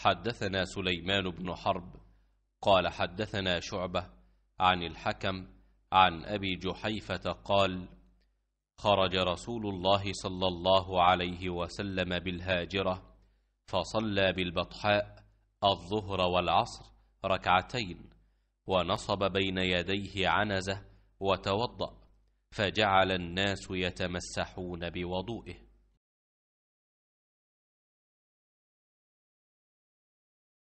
حدثنا سليمان بن حرب قال حدثنا شعبة عن الحكم عن أبي جحيفة قال خرج رسول الله صلى الله عليه وسلم بالهاجرة فصلى بالبطحاء الظهر والعصر ركعتين ونصب بين يديه عنزة وتوضأ فجعل الناس يتمسحون بوضوئه